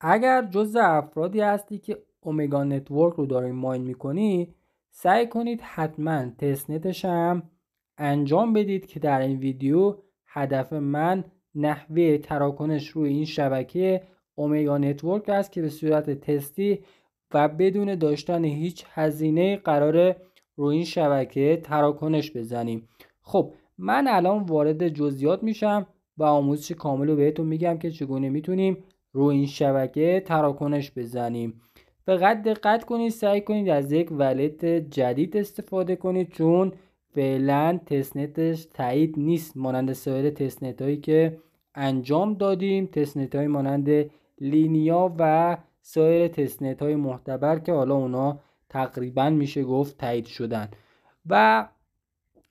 اگر جز افرادی هستی که اومگا نتورک رو داریم ماین میکنی سعی کنید حتما تست هم انجام بدید که در این ویدیو هدف من نحوه تراکنش روی این شبکه اومگا نتورک است که به صورت تستی و بدون داشتن هیچ هزینه قرار روی این شبکه تراکنش بزنیم خب من الان وارد جزئیات میشم و آموزش کامل رو بهتون میگم که چگونه میتونیم رو این شبکه تراکنش بزنیم فقط دقت کنید سعی کنید از یک ولت جدید استفاده کنید چون فعلا تسنتش تایید نیست مانند سایر تستنت هایی که انجام دادیم تسنت های مانند لینیا و سایر تسنت های محتبر که حالا اونا تقریبا میشه گفت تایید شدن و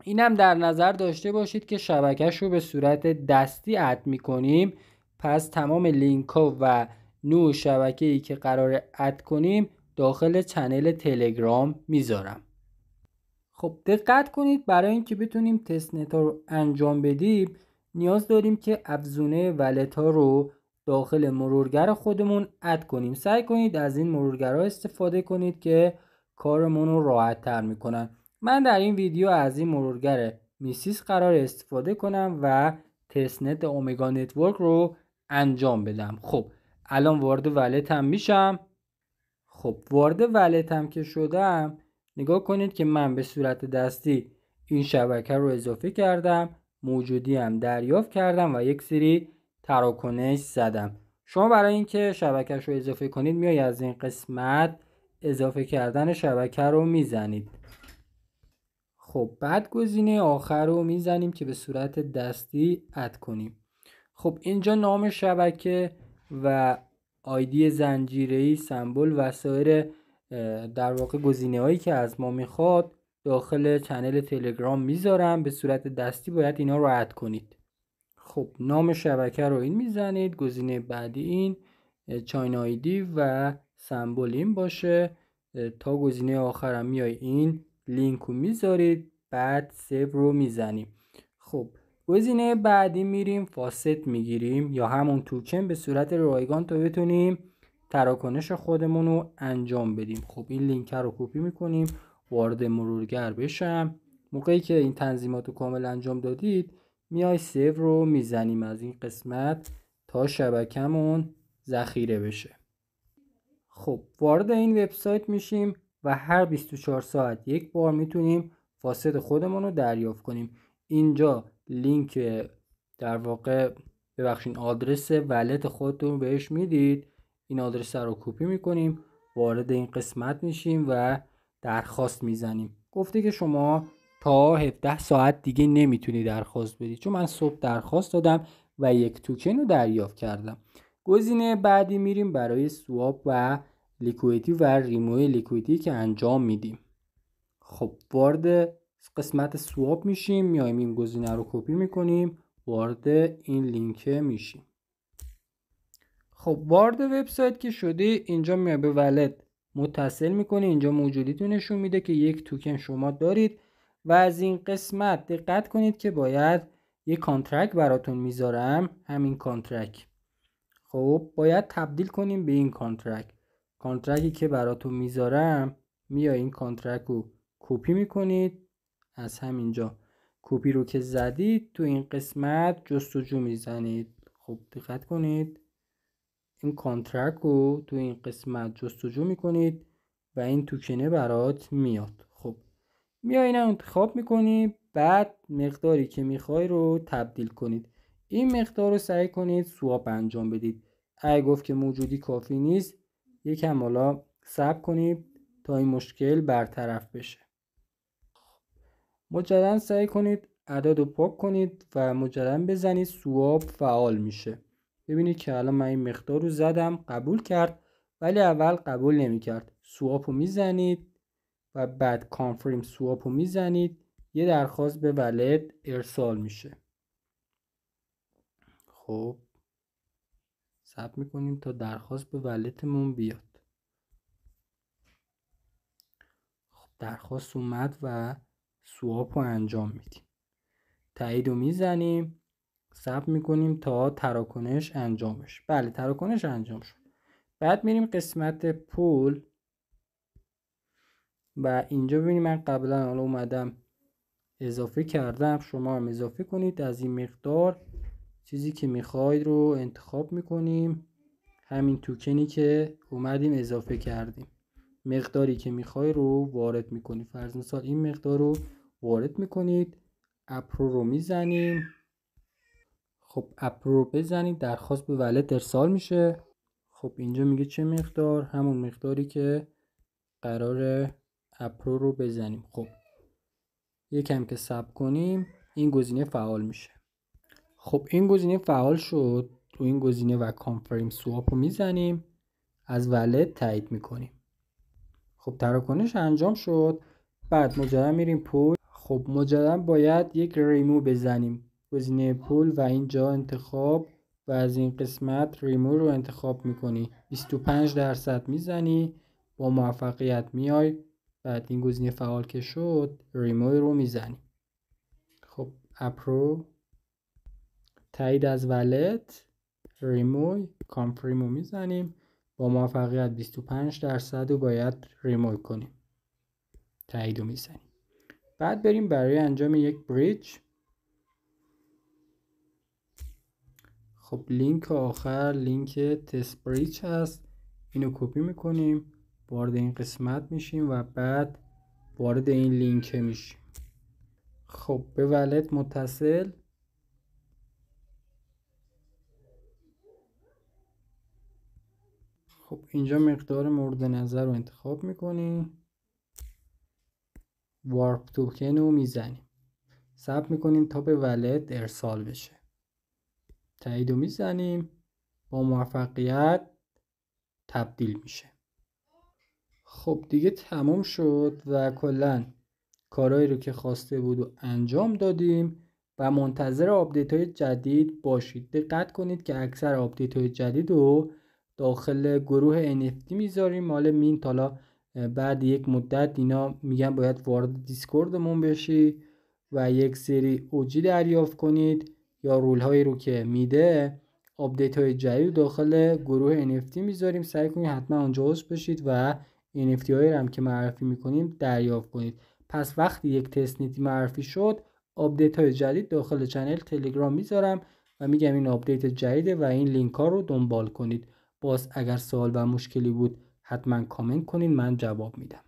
اینم در نظر داشته باشید که شبکهش رو به صورت دستی اد میکنیم پس تمام لینک ها و نوع شبکه ای که قرار اد کنیم داخل چنل تلگرام میذارم خب دقت کنید برای اینکه بتونیم تست نت ها رو انجام بدیم نیاز داریم که افزونه ولت ها رو داخل مرورگر خودمون اد کنیم سعی کنید از این مرورگرها استفاده کنید که کارمون رو راحت تر من در این ویدیو از این مرورگر میسیس قرار استفاده کنم و نت اومگا نتورک رو انجام بدم خب الان وارد ولتم میشم خب وارد ولتم که شدم نگاه کنید که من به صورت دستی این شبکه رو اضافه کردم موجودی هم دریافت کردم و یک سری تراکنش زدم شما برای اینکه شبکه رو اضافه کنید میای از این قسمت اضافه کردن شبکه رو میزنید خب بعد گزینه آخر رو میزنیم که به صورت دستی اد کنیم خب اینجا نام شبکه و آیدی زنجیری، سمبل و سایر در واقع گزینه هایی که از ما میخواد داخل چنل تلگرام میذارم به صورت دستی باید اینا رو کنید خب نام شبکه رو این میزنید گزینه بعدی این چاین آیدی و سمبل این باشه تا گزینه آخرم میای این لینک رو میذارید بعد سیو رو میزنیم خب گزینه بعدی میریم فاست میگیریم یا همون توکن به صورت رایگان تا بتونیم تراکنش خودمون رو انجام بدیم خب این لینک رو کپی میکنیم وارد مرورگر بشم موقعی که این تنظیمات رو کامل انجام دادید میای سیو رو میزنیم از این قسمت تا شبکمون ذخیره بشه خب وارد این وبسایت میشیم و هر 24 ساعت یک بار میتونیم فاسد خودمون رو دریافت کنیم اینجا لینک در واقع ببخشین آدرس ولت خودتون بهش میدید این آدرس رو کپی میکنیم وارد این قسمت میشیم و درخواست میزنیم گفته که شما تا 17 ساعت دیگه نمیتونی درخواست بدی چون من صبح درخواست دادم و یک توکن رو دریافت کردم گزینه بعدی میریم برای سواب و لیکویتی و ریموی لیکویتی که انجام میدیم خب وارد قسمت سواب میشیم میایم این گزینه رو کپی میکنیم وارد این لینک میشیم خب وارد وبسایت که شدی اینجا میای به ولت متصل میکنی اینجا موجودیتون نشون میده که یک توکن شما دارید و از این قسمت دقت کنید که باید یک کانترکت براتون میذارم همین کانترکت خب باید تبدیل کنیم به این کانترکت کانترکتی که براتون میذارم میای این کانترکت رو کپی میکنید از همینجا کپی رو که زدید تو این قسمت جستجو میزنید خب دقت کنید این کانترک رو تو این قسمت جستجو میکنید و این توکنه برات میاد خب میای انتخاب میکنید بعد مقداری که میخوای رو تبدیل کنید این مقدار رو سعی کنید سواپ انجام بدید اگه گفت که موجودی کافی نیست یکم حالا سب کنید تا این مشکل برطرف بشه مجرم سعی کنید عدد رو پاک کنید و مجرم بزنید سواب فعال میشه ببینید که الان من این مقدار رو زدم قبول کرد ولی اول قبول کرد سواب رو میزنید و بعد کانفریم سواب رو میزنید یه درخواست به ولد ارسال میشه خب ثبت میکنیم تا درخواست به ولتمون بیاد خب درخواست اومد و سواپ رو انجام میدیم تایید رو میزنیم سب میکنیم تا تراکنش انجام انجامش بله تراکنش انجام شد بعد میریم قسمت پول و اینجا ببینید من قبلا حالا اومدم اضافه کردم شما هم اضافه کنید از این مقدار چیزی که میخواید رو انتخاب میکنیم همین توکنی که اومدیم اضافه کردیم مقداری که میخوای رو وارد میکنی فرض مثال این مقدار رو وارد میکنید اپرو رو میزنیم خب اپرو رو بزنید درخواست به ولد ارسال میشه خب اینجا میگه چه مقدار همون مقداری که قرار اپرو رو بزنیم خب یکم که سب کنیم این گزینه فعال میشه خب این گزینه فعال شد تو این گزینه و کانفریم سواپ رو میزنیم از ولد تایید میکنیم خب تراکنش انجام شد بعد مجرم میریم پول خب مجددا باید یک ریمو بزنیم گزینه پول و اینجا انتخاب و از این قسمت ریمو رو انتخاب میکنی 25 درصد میزنی با موفقیت میای بعد این گزینه فعال که شد ریمو رو میزنی خب اپرو تایید از ولت ریمو کامپریمو میزنیم با موفقیت 25 درصد رو باید ریمو کنیم تایید رو میزنیم بعد بریم برای انجام یک بریج خب لینک آخر لینک تست بریج هست اینو کپی میکنیم وارد این قسمت میشیم و بعد وارد این لینک میشیم خب به ولت متصل خب اینجا مقدار مورد نظر رو انتخاب میکنیم وارپ توکن رو میزنیم ثبت میکنیم تا به ولد ارسال بشه تایید رو میزنیم با موفقیت تبدیل میشه خب دیگه تمام شد و کلا کارهایی رو که خواسته بود و انجام دادیم و منتظر آپدیت های جدید باشید دقت کنید که اکثر آپدیت های جدید رو داخل گروه NFT میذاریم مال مینت حالا بعد یک مدت اینا میگن باید وارد دیسکوردمون بشی و یک سری اوجی دریافت کنید یا رول هایی رو که میده آپدیت های جدید داخل گروه NFT میذاریم سعی کنید حتما آنجا عضو بشید و NFT هایی هم که معرفی میکنیم دریافت کنید پس وقتی یک تست معرفی شد آپدیت های جدید داخل چنل تلگرام میذارم و میگم این آپدیت جدیده و این لینک ها رو دنبال کنید باز اگر سوال و مشکلی بود حتما کامنت کنین من جواب میدم